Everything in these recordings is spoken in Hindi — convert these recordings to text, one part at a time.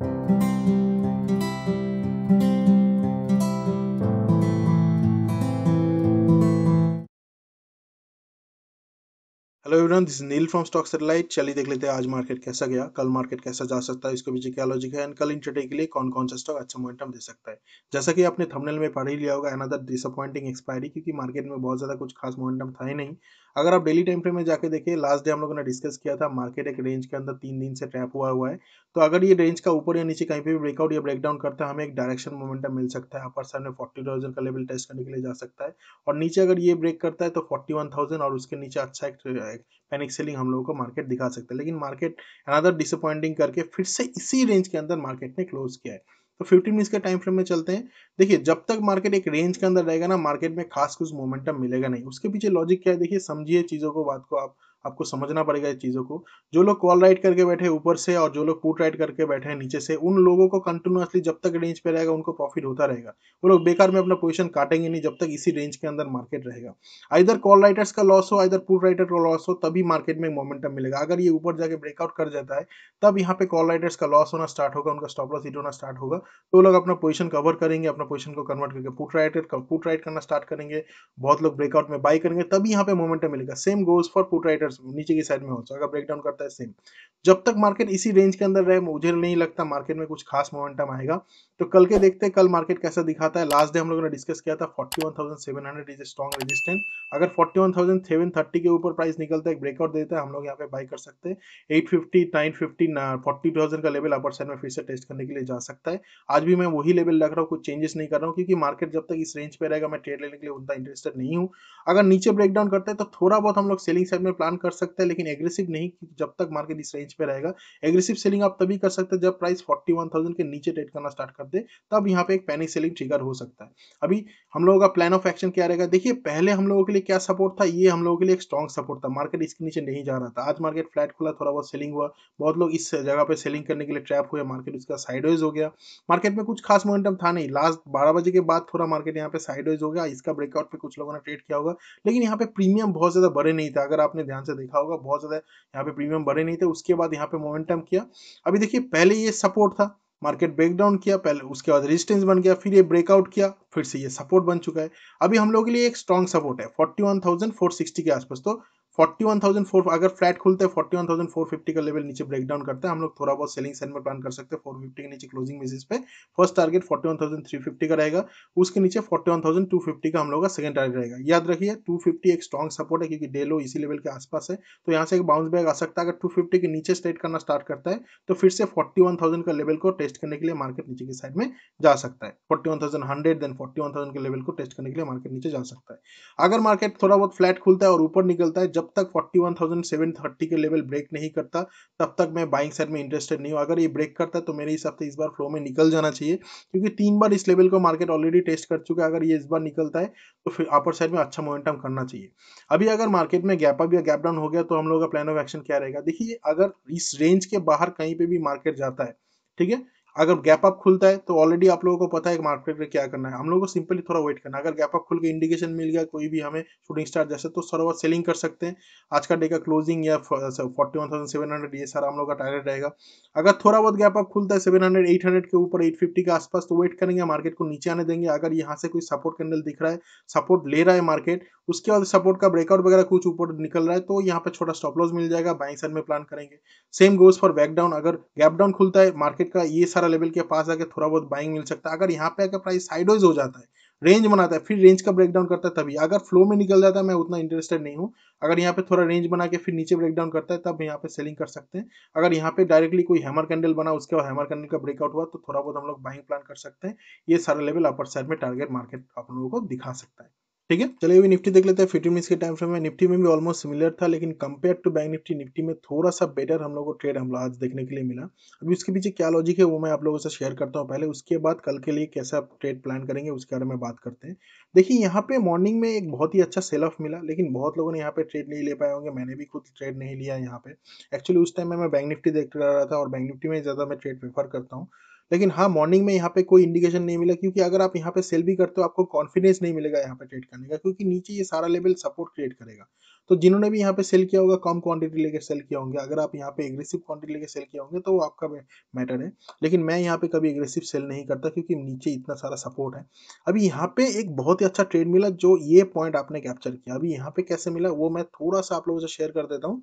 Música hello everyone this Neel from Stock Satellite चलिए देख लेते हैं आज मार्केट कैसा गया कल मार्केट कैसा जा सकता है इसके पीछे क्या लॉजिक है एंड कल इंटरडे के लिए कौन कौन सा स्टॉक अच्छा मोमेंटम दे सकता है जैसा कि आपने थंबनेल में पढ़ ही लिया होगा अनदर डिसअपॉइंटिंग एक्सपायरी क्योंकि मार्केट में बहुत ज़्यादा कुछ खास मोमेंटम था ही नहीं अगर आप डेली टाइम फ्रेम में जाके देखिए लास्ट डे हम लोगों ने डिस्कस किया था मार्केट एक रेंज के अंदर तीन दिन से ट्रैप हुआ हुआ है तो अगर ये रेंज का ऊपर या नीचे कहीं पे भी ब्रेकआउट या ब्रेकडाउन करता है हमें एक डायरेक्शन मोमेंटम मिल सकता है अपर साइड में फोर्टी थाउजेंड का लेवल टेस्ट करने के लिए जा सकता है और नीचे अगर ये ब्रेक करता है तो फोर्टी वन थाउजेंड और उसके नीचे अच्छा एक लाइक पैनिक सेलिंग हम लोगों को मार्केट दिखा सकता है लेकिन मार्केट अनदर डिसअपॉइंटिंग करके फिर से इसी रेंज के अंदर मार्केट ने क्लोज किया है तो 15 मिनट्स के टाइम फ्रेम में चलते हैं देखिए जब तक मार्केट एक रेंज के अंदर रहेगा ना मार्केट में खास कुछ मोमेंटम मिलेगा नहीं उसके पीछे लॉजिक क्या है देखिए समझिए चीज़ों को बात को आप आपको समझना पड़ेगा इस चीज़ों को जो लोग कॉल राइट करके बैठे ऊपर से और जो लोग पुट राइट करके बैठे हैं नीचे से उन लोगों को कंटिन्यूसली जब तक रेंज पे रहेगा उनको प्रॉफिट होता रहेगा वो लोग बेकार में अपना पोजीशन काटेंगे नहीं जब तक इसी रेंज के अंदर मार्केट रहेगा इधर कॉल राइटर्स का लॉस हो इधर पुट राइटर का लॉस हो तभी मार्केट में मोमेंटम मिलेगा अगर ये ऊपर जाके ब्रेकआउट कर जाता है तब यहाँ पे कॉल राइटर्स का लॉस होना स्टार्ट होगा उनका स्टॉप लॉस हिट होना स्टार्ट होगा तो लोग अपना पोजिशन कवर करेंगे अपना पोजिशन को कन्वर्ट करके पुट राइटर पुट राइट करना स्टार्ट करेंगे बहुत लोग ब्रेकआउट में बाई करेंगे तभी यहाँ पे मोमेंटम मिलेगा same goes for put writer कर नीचे की साइड में हो जाएगा ब्रेक डाउन करता है सेम जब तक मार्केट इसी रेंज के अंदर रहे मुझे नहीं लगता मार्केट में कुछ खास मोमेंटम आएगा तो कल के देखते हैं कल मार्केट कैसा दिखाता है लास्ट डे हम लोगों ने डिस्कस किया था 41,700 इज ए स्ट्रॉन्ग रेजिस्टेंट अगर 41,730 के ऊपर प्राइस निकलता है ब्रेकआउट देता है हम लोग यहाँ पे बाई कर सकते हैं 850 950 40,000 का लेवल अपर साइड में फिर से टेस्ट करने के लिए जा सकता है आज भी मैं वही लेवल रख रहा हूँ कुछ चेंजेस नहीं कर रहा हूँ क्योंकि मार्केट जब तक इस रेंज पे रहेगा मैं ट्रेड लेने के लिए उतना इंटरेस्टेड नहीं हूँ अगर नीचे ब्रेकडाउन करता है तो थोड़ा बहुत हम लोग सेलिंग साइड में प्लान कर सकते हैं लेकिन एग्रेसिव नहीं जब तक मार्केट इस रेंज पे रहेगा एग्रेसिव सेलिंग आप तभी कर सकते हैं जब प्राइस 41,000 के नीचे ट्रेड करना स्टार्ट कर दे तब यहाँ पे एक पैनिक सेलिंग ट्रिगर हो सकता है अभी हम लोगों का प्लान ऑफ एक्शन क्या रहेगा देखिए पहले हम लोगों के लिए क्या सपोर्ट था ये हम लोगों के लिए एक स्ट्रॉन्ग सपोर्ट था मार्केट इसके नीचे नहीं जा रहा था आज मार्केट फ्लैट खुला थोड़ा बहुत सेलिंग हुआ बहुत लोग इस जगह पर सेलिंग करने के लिए ट्रैप हुए मार्केट उसका साइडवेज हो गया मार्केट में कुछ खास मोमेंटम था नहीं लास्ट बारह बजे के बाद थोड़ा मार्केट यहाँ पे साइडवेज हो गया इसका ब्रेकआउट पर कुछ लोगों ने ट्रेड किया होगा लेकिन यहाँ पे प्रीमियम बहुत ज्यादा बड़े नहीं था अगर आपने ध्यान से देखा होगा बहुत ज़्यादा यहाँ पे प्रीमियम बढ़े नहीं थे उसके बाद यहाँ पे मोमेंटम किया अभी देखिए पहले ये सपोर्ट था मार्केट ब्रेकडाउन किया पहले उसके बाद रेजिस्टेंस बन गया फिर ये ब्रेकआउट किया फिर से ये सपोर्ट बन चुका है अभी हम लोग के लिए एक स्ट्रॉन्ग सपोर्ट है 41,460 के आसपास तो 41,004 वन थाउजेंड फोर अगर फ्लैट खुलते हैं forty one thousand four fifty का लेवल नीचे ब्रेक डाउन करते हैं हम लोग थोड़ा बहुत सेलिंग साइड में प्लान कर सकते हैं फोर फिफ्टी के नीचे क्लोजिंग बेसिस पे first target forty one three fifty का रहेगा उसके नीचे forty one thousand two fifty का हम लोग का सेकंड टारगेट रहेगा याद रखिए टू फिफ्टी एक स्ट्रॉन्ग सपोर्ट है क्योंकि डेलो इसी लेवल के आसपास है तो यहाँ से एक बाउंस बैग आ सकता है अगर टू फिफ्टी के नीचे स्टेट करना स्टार्ट करता है तो फिर से फोर्टी वन का लेवल को टेस्ट करने के लिए मार्केट नीचे की साइड में जा सकता है forty one thousand hundred then forty के लेवल को टेस्ट करने के लिए मार्केट नीचे जा सकता है अगर मार्केट थोड़ा बहुत फ्लैट खुलता है और ऊपर निकलता है जब जब तक 41,730 के लेवल ब्रेक नहीं करता तब तक मैं बाइंग साइड में इंटरेस्टेड नहीं हूँ अगर ये ब्रेक करता तो मेरे हिसाब से इस बार फ्लो में निकल जाना चाहिए क्योंकि तीन बार इस लेवल को मार्केट ऑलरेडी टेस्ट कर चुका है अगर ये इस बार निकलता है तो फिर अपर साइड में अच्छा मोमेंटम करना चाहिए अभी अगर मार्केट में गैप अप या गैप डाउन हो गया तो हम लोग का प्लान ऑफ एक्शन क्या रहेगा देखिए अगर इस रेंज के बाहर कहीं पर भी मार्केट जाता है ठीक है अगर गैप अप खुलता है तो ऑलरेडी आप लोगों को पता है मार्केट में क्या करना है हम लोगों को सिंपली थोड़ा वेट करना है अगर गैप अप खुल के इंडिकेशन मिल गया कोई भी हमें शूटिंग स्टार जैसे तो सर सेलिंग कर सकते हैं आज का डे का क्लोजिंग या forty one thousand seven hundred ये सारा हम लोग का टारगेट रहेगा अगर थोड़ा बहुत गैप अप खुलता है सेवन हंड्रेड एट हंड्रेड के ऊपर एट फिफ्टी के आसपास तो वेट करेंगे मार्केट को नीचे आने देंगे अगर यहाँ से कोई सपोर्ट कैंडल दिख रहा है सपोर्ट ले रहा है मार्केट उसके बाद सपोर्ट का ब्रेकआउट वगैरह कुछ ऊपर निकल रहा है तो यहाँ पर छोटा स्टॉप लॉस मिल जाएगा बाइंग साइड में प्लान करेंगे same goes for back down अगर गैप डाउन खुलता है मार्केट का ये सारा सत्रह लेवल के पास आके थोड़ा बहुत बाइंग मिल सकता है अगर यहाँ पे आकर प्राइस साइडवाइज हो जाता है रेंज बनाता है फिर रेंज का ब्रेकडाउन करता है तभी अगर फ्लो में निकल जाता है मैं उतना इंटरेस्टेड नहीं हूँ अगर यहाँ पे थोड़ा रेंज बना के फिर नीचे ब्रेकडाउन करता है तब यहाँ पे सेलिंग कर सकते हैं अगर यहाँ पे डायरेक्टली कोई हैमर कैंडल बना उसके बाद हैमर कैंडल का ब्रेकआउट हुआ तो थोड़ा बहुत हम लोग बाइंग प्लान कर सकते हैं ये सारा लेवल अपर साइड में टारगेट मार्केट आप लोगों को दिखा सकता है ठीक है चलिए अभी निफ्टी देख लेते हैं फिफ्टी मिनट्स के टाइम फ्रेम में निफ्टी में भी ऑलमोस्ट सिमिलर था लेकिन compare to bank Nifty Nifty में थोड़ा सा बेटर हम लोग को ट्रेड हम लोग आज देखने के लिए मिला अभी उसके पीछे क्या लॉजिक है वो मैं आप लोगों से शेयर करता हूँ पहले उसके बाद कल के लिए कैसा ट्रेड प्लान करेंगे उसके बारे में बात करते हैं देखिए यहाँ पे मॉर्निंग में एक बहुत ही अच्छा सेल ऑफ मिला लेकिन बहुत लोगों ने यहाँ पे ट्रेड नहीं ले पाए होंगे मैंने भी खुद ट्रेड नहीं लिया यहाँ पे एक्चुअली उस टाइम में मैं बैंक निफ्टी देख रहा था और बैंक निफ्टी में ज़्यादा मैं ट्रेड प्रेफर करता हूँ लेकिन हाँ मॉर्निंग में यहाँ पे कोई इंडिकेशन नहीं मिला क्योंकि अगर आप यहाँ पे सेल भी करते हो आपको कॉन्फिडेंस नहीं मिलेगा यहाँ पे ट्रेड करने का क्योंकि नीचे ये सारा लेवल सपोर्ट क्रिएट करेगा तो जिन्होंने भी यहाँ पे सेल किया होगा कम क्वांटिटी लेके सेल किया होंगे अगर आप यहाँ पे एग्रेसिव क्वांटिटी लेके सेल किया होंगे तो वो आपका मैटर है लेकिन मैं यहाँ पे कभी एग्रेसिव सेल नहीं करता क्योंकि नीचे इतना सारा सपोर्ट है अभी यहाँ पे एक बहुत ही अच्छा ट्रेड मिला जो ये पॉइंट आपने कैप्चर किया अभी यहाँ पे कैसे मिला वो मैं थोड़ा सा आप लोगों से शेयर कर देता हूँ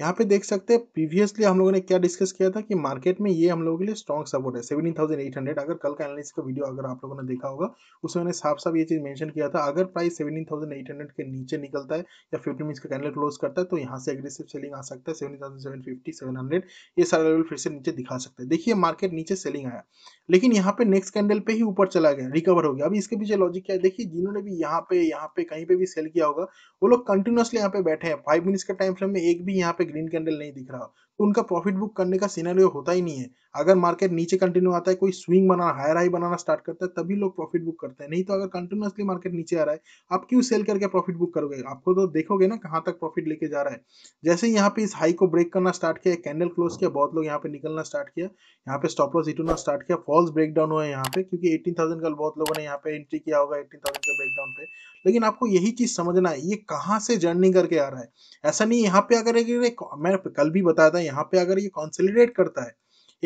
यहाँ पे देख सकते हैं प्रीवियसली हम लोगों ने क्या डिस्कस किया था कि मार्केट में ये हम लोगों के लिए स्ट्रॉन्ग सपोर्ट है सेवेंटीन थाउजेंड एट हंड्रेड अगर कल का एनालिस का वीडियो अगर आप लोगों ने देखा होगा उसमें मैंने साफ साफ ये चीज़ मेंशन किया था अगर price seventeen thousand eight hundred के नीचे निकलता है या फिफ्टी मिनट का कैंडल क्लोज करता है तो यहाँ से एग्रेसिव सेलिंग आ सकता है सेवेंटी थाउजेंड ये सारा लेवल फिर से नीचे दिखा सकते हैं देखिए मार्केट नीचे सेलिंग आया लेकिन यहाँ पे नेक्स्ट कैंडल पे ही ऊपर चला गया रिकवर हो गया अभी इसके पीछे लॉजिक क्या है देखिए जिन्होंने भी यहाँ पे यहाँ पे कहीं पे भी सेल किया होगा वो लोग कंटिन्यूसली यहाँ पे बैठे हैं फाइव मिनट्स का टाइम फ्रेम में एक भी यहाँ पे पे ग्रीन कैंडल नहीं दिख रहा तो उनका प्रॉफिट बुक करने का सीनारियो होता ही नहीं है अगर मार्केट नीचे कंटिन्यू आता है कोई स्विंग बना हायर हाई बनाना स्टार्ट करता है तभी लोग प्रॉफिट बुक करते हैं नहीं तो अगर कंटिन्यूसली मार्केट नीचे आ रहा है आप क्यों सेल करके प्रॉफिट बुक करोगे आपको तो देखोगे ना कहाँ तक प्रॉफिट लेके जा रहा है जैसे ही यहाँ पे इस हाई को ब्रेक करना स्टार्ट किया कैंडल क्लोज किया बहुत लोग यहाँ पे निकलना स्टार्ट किया यहाँ पे स्टॉप लॉस इटना स्टार्ट किया फॉल्स ब्रेकडाउन हुआ है यहाँ पे क्योंकि एटीन थाउजेंड का बहुत लोगों ने यहाँ पे एंट्री किया होगा एटीन थाउजेंड ब्रेक ब्रेकडाउन पे लेकिन आपको यही चीज समझना है ये कहाँ से जर्नी करके आ रहा है ऐसा नहीं यहाँ पे अगर मैं कल भी बताया था यहाँ पे अगर ये कॉन्सोलिडेट करता है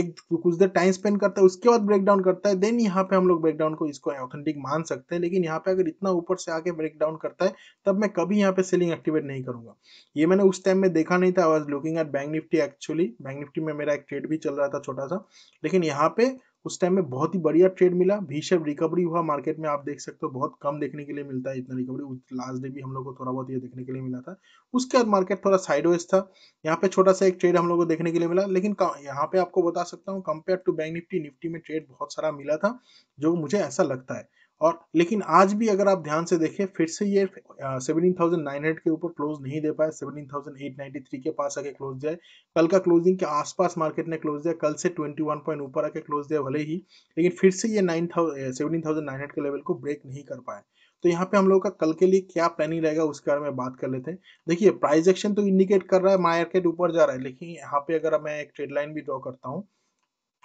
एक कुछ देर टाइम स्पेंड करता है उसके बाद ब्रेकडाउन करता है देन यहाँ पे हम लोग ब्रेकडाउन को इसको ऑथेंटिक मान सकते हैं लेकिन यहाँ पे अगर इतना ऊपर से आके ब्रेकडाउन करता है तब मैं कभी यहाँ पे सेलिंग एक्टिवेट नहीं करूंगा ये मैंने उस टाइम में देखा नहीं था I was looking at bank Nifty actually bank Nifty में मेरा एक ट्रेड भी चल रहा था छोटा सा लेकिन यहाँ पे उस टाइम में बहुत ही बढ़िया ट्रेड मिला भीषण रिकवरी हुआ मार्केट में आप देख सकते हो बहुत कम देखने के लिए मिलता है इतना रिकवरी लास्ट डे भी हम लोग को थोड़ा बहुत ये देखने के लिए मिला था उसके बाद मार्केट थोड़ा साइडवेज था यहाँ पे छोटा सा एक ट्रेड हम लोग को देखने के लिए मिला लेकिन यहाँ पे आपको बता सकता हूँ compare to bank Nifty Nifty में ट्रेड बहुत सारा मिला था जो मुझे ऐसा लगता है और लेकिन आज भी अगर आप ध्यान से देखें फिर से ये सेवनटीन थाउजेंड नाइन हंड्रेड के ऊपर क्लोज नहीं दे पाए seventeen thousand eight ninety three के पास आके क्लोज जाए कल का क्लोजिंग के आसपास मार्केट ने क्लोज दिया कल से ट्वेंटी वन पॉइंट ऊपर आके क्लोज दिया भले ही लेकिन फिर से ये nine seventeen thousand nine hundred के लेवल को ब्रेक नहीं कर पाए तो यहाँ पे हम लोग का कल के लिए क्या प्लानिंग रहेगा उसके बारे में बात कर लेते हैं देखिए प्राइस एक्शन तो इंडिकेट कर रहा है मार्केट ऊपर जा रहा है लेकिन यहाँ पे अगर मैं एक ट्रेड लाइन भी ड्रॉ करता हूँ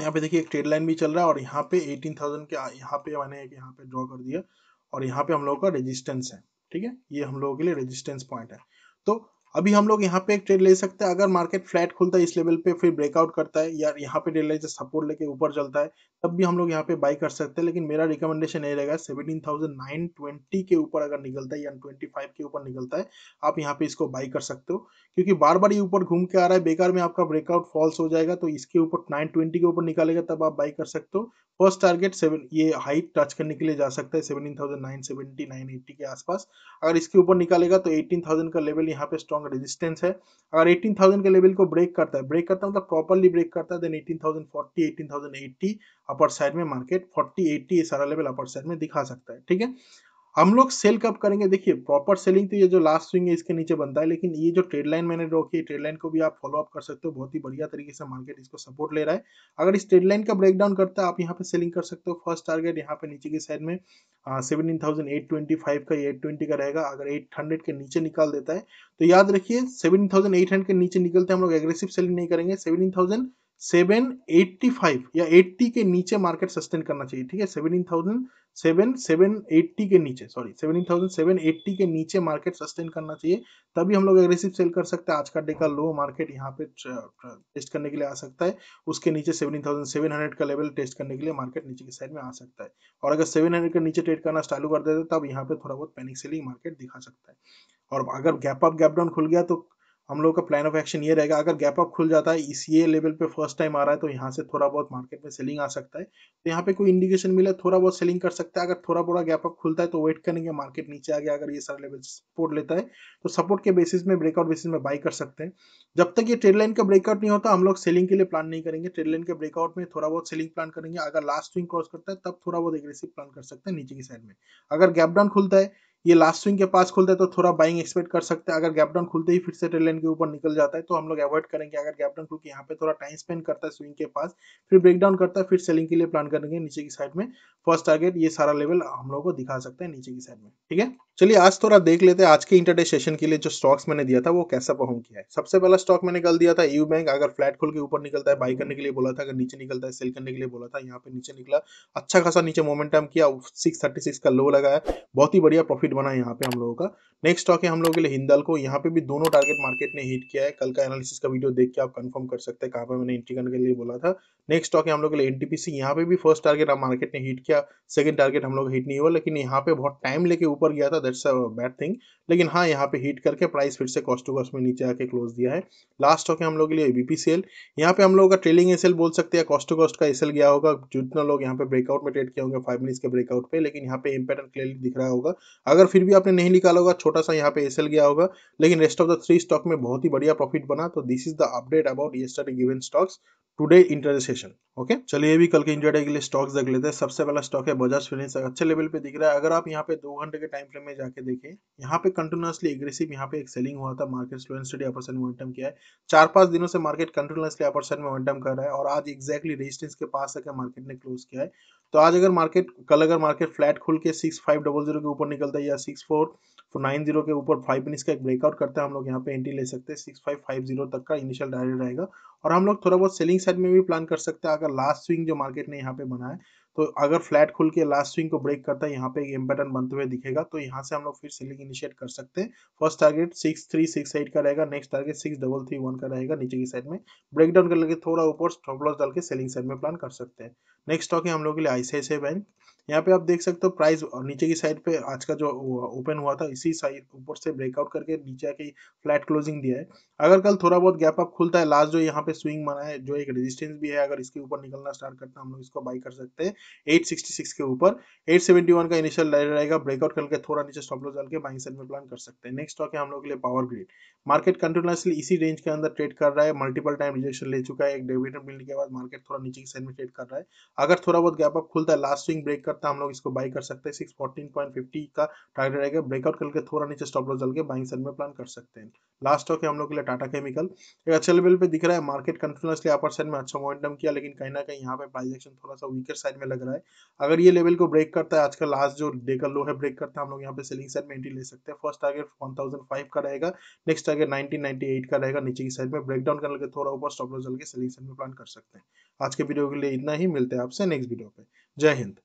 यहाँ पे देखिए एक ट्रेड लाइन भी चल रहा है और यहाँ पे 18,000 के यहाँ पे मैंने एक यहाँ पे ड्रॉ कर दिया और यहाँ पे हम लोग का रेजिस्टेंस है ठीक है ये हम लोगों के लिए रेजिस्टेंस पॉइंट है तो अभी हम लोग यहाँ पे एक ट्रेड ले सकते हैं अगर मार्केट फ्लैट खुलता है इस लेवल पे फिर ब्रेकआउट करता है या यहाँ पे ट्रेड लाइन सपोर्ट लेके ऊपर चलता है तब भी हम लोग यहाँ पे बाई कर सकते हैं लेकिन मेरा रिकमेंडेशन ये रहेगा सेवेंटीन थाउजेंड नाइन ट्वेंटी के ऊपर अगर निकलता है या ट्वेंटी फाइव के ऊपर निकलता है आप यहाँ पे इसको बाई कर सकते हो क्योंकि बार बार ये ऊपर घूम के आ रहा है बेकार में आपका ब्रेकआउट फॉल्स हो जाएगा तो इसके ऊपर नाइन ट्वेंटी के ऊपर निकालेगा तब आप बाई कर सकते हो फर्स्ट टारगेट सेवन ये हाइट टच करने के लिए जा सकता है seventeen thousand nine seventy nine eighty के आसपास अगर इसके ऊपर निकालेगा तो एटीन थाउजेंड का लेवल यहाँ पे स्ट्रॉन्ग स्ट्रॉन्ग रेजिस्टेंस है अगर 18,000 के लेवल को ब्रेक करता है ब्रेक तो करता है मतलब प्रॉपरली ब्रेक करता है देन 18,040 18,080 अपर साइड में मार्केट 4080 ये सारा लेवल अपर साइड में दिखा सकता है ठीक है हम लोग सेल कब करेंगे देखिए प्रॉपर सेलिंग तो ये जो लास्ट स्विंग है इसके नीचे बनता है लेकिन ये जो ट्रेड लाइन मैंने ड्रॉ की ट्रेड लाइन को भी आप फॉलो अप कर सकते हो बहुत ही बढ़िया तरीके से मार्केट इसको सपोर्ट ले रहा है अगर इस ट्रेड लाइन का ब्रेक डाउन करता है आप यहाँ पे सेलिंग कर सकते हो फर्स्ट टारगेट यहाँ पे नीचे की साइड में seventeen thousand eight twenty five का एट ट्वेंटी का रहेगा अगर एट हंड्रेड के नीचे निकाल देता है तो याद रखिए सेवनटीन थाउजेंड एट हंड्रेड के नीचे निकलते हम लोग एग्रेसिव सेलिंग नहीं करेंगे seventeen thousand seven eighty five या एट्टी के नीचे मार्केट सस्टेन करना चाहिए ठीक है seventeen thousand seven seven eighty के नीचे sorry seventeen thousand seven eighty के नीचे मार्केट सस्टेन करना चाहिए तभी हम लोग एग्रेसिव सेल कर सकते हैं आज का डे का लो मार्केट यहाँ पे टेस्ट करने के लिए आ सकता है उसके नीचे सेवनटीन थाउजेंड सेवन हंड्रेड का लेवल टेस्ट करने के लिए मार्केट नीचे की साइड में आ सकता है और अगर सेवन हंड्रेड के नीचे ट्रेड करना चालू कर देते तब यहाँ पे थोड़ा बहुत पैनिक सेलिंग मार्केट दिखा सकता है और अगर गैप अप गैप डाउन खुल गया तो हम लोग का प्लान ऑफ एक्शन ये रहेगा अगर गैप अप खुल जाता है इसी e लेवल पे फर्स्ट टाइम आ रहा है तो यहाँ से थोड़ा बहुत मार्केट में सेलिंग आ सकता है तो यहाँ पे कोई इंडिकेशन मिला थोड़ा बहुत सेलिंग कर सकता है अगर थोड़ा बड़ा गैप अप खुलता है तो वेट करेंगे मार्केट नीचे आ गया अगर ये सारा लेवल सपोर्ट लेता है तो सपोर्ट के बेसिस में ब्रेकआउट बेसिस में बाई कर सकते हैं जब तक ये ट्रेड लाइन का ब्रेकआउट नहीं होता हम लोग सेलिंग के लिए प्लान नहीं करेंगे ट्रेड लाइन के ब्रेकआउट में थोड़ा बहुत सेलिंग प्लान करेंगे अगर लास्ट स्विंग क्रॉस करता है तब थोड़ा बहुत एग्रेसिव प्लान कर सकते हैं नीचे की साइड में अगर गैप डाउन खुलता है ये लास्ट स्विंग के पास खुलता है तो थोड़ा बाइंग एक्सपेक्ट कर सकते हैं अगर गैप डाउन खुलते ही फिर से ट्रेड लाइन के ऊपर निकल जाता है तो हम लोग अवॉइड करेंगे अगर गैप डाउन खुल के यहाँ पे थोड़ा टाइम स्पेंड करता है स्विंग के पास फिर ब्रेक डाउन करता है फिर सेलिंग के लिए प्लान करेंगे नीचे की साइड में फर्स्ट टारगेट ये सारा लेवल हम लोग को दिखा सकते हैं नीचे की साइड में ठीक है चलिए आज थोड़ा देख लेते हैं आज के इंटरडे सेशन के लिए जो स्टॉक्स मैंने दिया था वो कैसा परफॉर्म किया है सबसे पहला स्टॉक मैंने कल दिया था यू बैंक अगर फ्लैट खोल के ऊपर निकलता है बाई हम्म। करने के लिए बोला था अगर नीचे निकलता है सेल करने के लिए बोला था यहाँ पे नीचे निकला अच्छा खासा नीचे मोमेंटम किया सिक्स का लो लगाया बहुत ही बढ़िया प्रॉफिट बना यहाँ पे हम लोगों का नेक्स्ट स्टॉक है हम लोगों के लिए हिंदल को यहाँ पे भी दोनों टारगेट मार्केट ने हिट किया है कल का एनालिसिस का वीडियो देख के आप कंफर्म कर सकते हैं कहाँ पे मैंने एंट्री करने के लिए बोला था नेक्स्ट स्टॉक है हम लोग के लिए एनटीपीसी यहाँ पे भी फर्स्ट टारगेट मार्केट ने हिट किया सेकंड टारगेट हम लोग हिट नहीं हुआ लेकिन यहाँ पे बहुत टाइम लेके ऊपर गया था दैट्स अ बैड थिंग लेकिन हाँ यहाँ पे हीट करके प्राइस फिर से कॉस्ट टू कॉस्ट में नीचे आके क्लोज दिया है लास्ट स्टॉक है हम लोग के लिए एबीपी सेल यहाँ पे हम लोगों का ट्रेलिंग एसएल बोल सकते हैं कॉस्ट टू कॉस्ट का एसएल गया होगा जितना लोग यहाँ पे ब्रेकआउट में ट्रेड किए होंगे फाइव मिनट्स के ब्रेकआउट पे लेकिन यहाँ पे इंपैटर्न क्लियरली दिख रहा होगा अगर फिर भी आपने नहीं निकाला होगा छोटा सा यहाँ पे एसएल गया होगा लेकिन rest of the three stock में बहुत ही बढ़िया प्रॉफिट बना तो this is the update about yesterday given stocks today intersession okay चलिए ये भी कल के इंजॉय के लिए स्टॉक्स देख लेते हैं सबसे पहला स्टॉक है बजाज फिनेंस अच्छे लेवल पे दिख रहा है अगर आप यहाँ पे दो घंटे के टाइम फ्रेम में जाके देखें यहाँ पे कंटिन्यूसली एग्रेसिव यहाँ पे एक सेलिंग हुआ था market slow study upper momentum किया है चार पांच दिनों से मार्केट कंटिन्यूसली अपर मोमेंटम कर रहा है और आज एक्जैक्टली रेजिस्टेंस के पास तक मार्केट ने क्लोज किया है तो आज अगर मार्केट कल अगर मार्केट फ्लैट खुल के सिक्स फाइव डबल जीरो के ऊपर निकलता है या सिक्स फोर नाइन जीरो के ऊपर फाइव मिनट्स का एक ब्रेकआउट करते हैं हम लोग यहाँ पे एंट्री ले सकते हैं सिक्स फाइव फाइव जीरो तक का इनिशियल डायरेक्ट रहेगा और हम लोग थोड़ा बहुत सेलिंग साइड में भी प्लान कर सकते हैं का लास्ट स्विंग जो मार्केट ने यहाँ पे बना है तो अगर फ्लैट खुल के लास्ट स्विंग को ब्रेक करता है यहाँ पे एम पैटर्न बनते हुए दिखेगा तो यहाँ से हम लोग फिर सेलिंग इनिशिएट कर सकते हैं first target six three six eight का रहेगा next target six double three one का रहेगा नीचे की साइड में ब्रेक डाउन कर लेके थोड़ा ऊपर स्टॉप लॉस डाल के सेलिंग साइड में प्लान कर सकते हैं नेक्स्ट स्टॉक है हम लोग के लिए आईसीआईसीआई बैंक यहाँ पे आप देख सकते हो प्राइस नीचे की साइड पे आज का जो ओपन हुआ था इसी साइड ऊपर से ब्रेकआउट करके नीचे की फ्लैट क्लोजिंग दिया है अगर कल थोड़ा बहुत गैप अप खुलता है लास्ट जो यहाँ पे स्विंग माना है जो एक रेजिस्टेंस भी है अगर इसके ऊपर निकलना स्टार्ट करता है हम लोग इसको बाई कर सकते हैं एट के ऊपर एट का इनिशियल रहेगा ब्रेकआउट करके थोड़ा नीचे स्टॉप लो डाल के बाइंग साइड में प्लान कर सकते हैं नेक्स्ट स्टॉक है हम लोग के लिए पावर ग्रिड मार्केट कंटिन्यूसली इसी रेंज के अंदर ट्रेड कर रहा है मल्टीपल टाइम रिजेक्शन ले चुका है एक डेविडेंड मिलने के बाद मार्केट थोड़ा नीचे की साइड में ट्रेड कर रहा है अगर थोड़ा बहुत गैप अप खुलता है लास्ट स्विंग ब्रेक कर लगता है हम लोग इसको बाई कर सकते हैं सिक्स फोर्टीन पॉइंट फिफ्टी का टारगेट रहेगा ब्रेकआउट करके थोड़ा नीचे स्टॉप लॉस डाल के बाइंग सेल में प्लान कर सकते हैं लास्ट स्टॉक है हम लोग के लिए टाटा केमिकल एक अच्छे लेवल पे दिख रहा है मार्केट कंटिन्यूसली अपर साइड में अच्छा मोमेंटम किया लेकिन कहीं ना कहीं यहाँ पे प्राइस एक्शन थोड़ा सा वीकर साइड में लग रहा है अगर ये लेवल को ब्रेक करता है आज का लास्ट जो डे का लो है ब्रेक करता है हम लोग यहाँ पे सेलिंग साइड में एंट्री ले सकते हैं फर्स्ट टारगेट 1005 का रहेगा नेक्स्ट टारगेट 1998 का रहेगा नीचे की साइड में ब्रेक डाउन करके थोड़ा ऊपर स्टॉप लॉस डाल के सेलिंग साइड में प्लान कर सकते हैं आज के वीडियो के लिए इतना ही मिलते हैं आपसे नेक्स्ट वीडियो पे जय हिंद